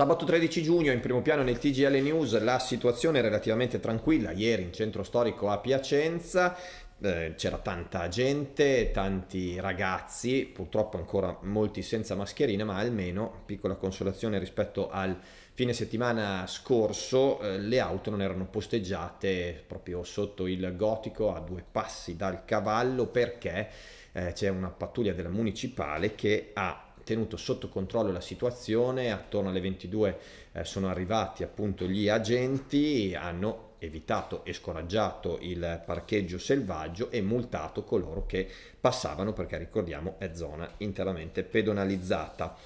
Sabato 13 giugno in primo piano nel TGL News la situazione è relativamente tranquilla, ieri in centro storico a Piacenza eh, c'era tanta gente, tanti ragazzi, purtroppo ancora molti senza mascherina, ma almeno, piccola consolazione rispetto al fine settimana scorso, eh, le auto non erano posteggiate proprio sotto il gotico a due passi dal cavallo perché eh, c'è una pattuglia della municipale che ha tenuto sotto controllo la situazione, attorno alle 22 eh, sono arrivati appunto gli agenti, hanno evitato e scoraggiato il parcheggio selvaggio e multato coloro che passavano perché ricordiamo è zona interamente pedonalizzata.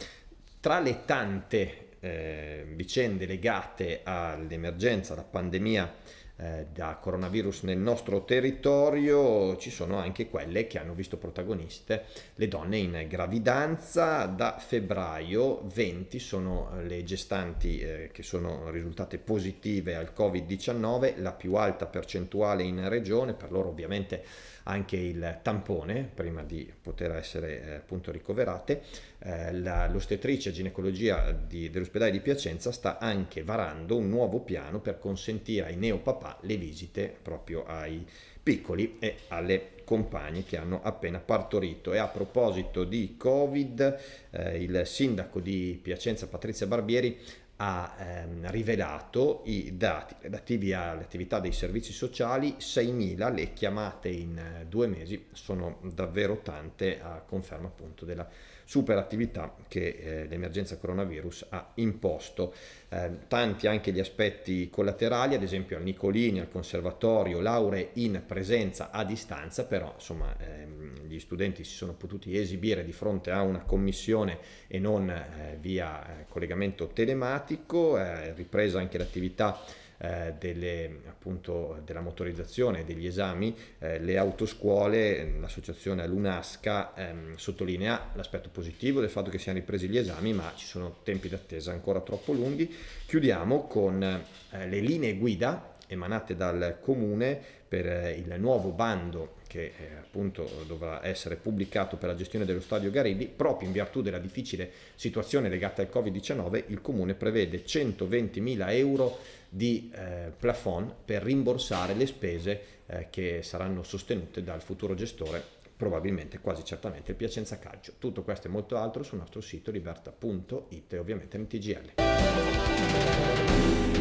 Tra le tante eh, vicende legate all'emergenza, alla pandemia eh, da coronavirus nel nostro territorio, ci sono anche quelle che hanno visto protagoniste le donne in gravidanza. Da febbraio 20 sono eh, le gestanti eh, che sono risultate positive al Covid-19, la più alta percentuale in regione, per loro ovviamente anche il tampone prima di poter essere appunto ricoverate. Eh, l'ostetrice ginecologia dell'ospedale di Piacenza sta anche varando un nuovo piano per consentire ai neopapà fa le visite proprio ai piccoli e alle compagne che hanno appena partorito. E a proposito di Covid, eh, il sindaco di Piacenza Patrizia Barbieri ha ehm, rivelato i dati relativi all'attività dei servizi sociali, 6.000 le chiamate in eh, due mesi, sono davvero tante a conferma appunto della super attività che eh, l'emergenza coronavirus ha imposto. Eh, tanti anche gli aspetti collaterali, ad esempio al Nicolini, al Conservatorio, lauree in presenza a distanza, però insomma ehm, gli studenti si sono potuti esibire di fronte a una commissione e non eh, via eh, collegamento telematico pratico, è eh, ripresa anche l'attività eh, delle, appunto, della motorizzazione, degli esami, eh, le autoscuole, l'associazione Lunasca ehm, sottolinea l'aspetto positivo del fatto che siano ripresi gli esami, ma ci sono tempi d'attesa ancora troppo lunghi. Chiudiamo con eh, le linee guida emanate dal comune per eh, il nuovo bando che eh, appunto dovrà essere pubblicato per la gestione dello stadio Garilli, proprio in virtù della difficile situazione legata al Covid-19, il comune prevede 120.000 euro di eh, plafond per rimborsare le spese eh, che saranno sostenute dal futuro gestore probabilmente, quasi certamente, il Piacenza Calcio. Tutto questo e molto altro sul nostro sito liberta.it e ovviamente mtgl.